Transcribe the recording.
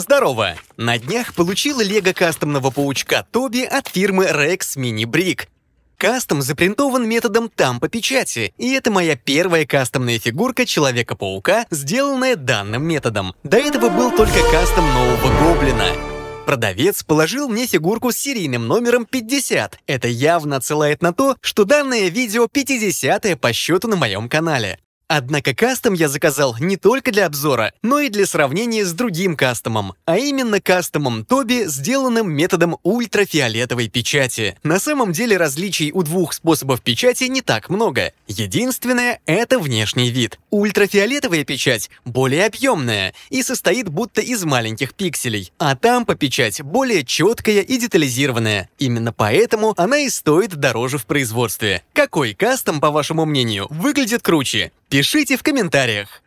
Здорово! На днях получила лего кастомного паучка Тоби от фирмы Rex Mini Brick. Кастом запринтован методом тампа печати, и это моя первая кастомная фигурка Человека-паука, сделанная данным методом. До этого был только кастом нового гоблина. Продавец положил мне фигурку с серийным номером 50. Это явно отсылает на то, что данное видео 50-е по счету на моем канале. Однако кастом я заказал не только для обзора, но и для сравнения с другим кастомом, а именно кастомом Тоби, сделанным методом ультрафиолетовой печати. На самом деле различий у двух способов печати не так много. Единственное — это внешний вид. Ультрафиолетовая печать более объемная и состоит будто из маленьких пикселей, а там по печать более четкая и детализированная. Именно поэтому она и стоит дороже в производстве. Какой кастом, по вашему мнению, выглядит круче? Пишите в комментариях.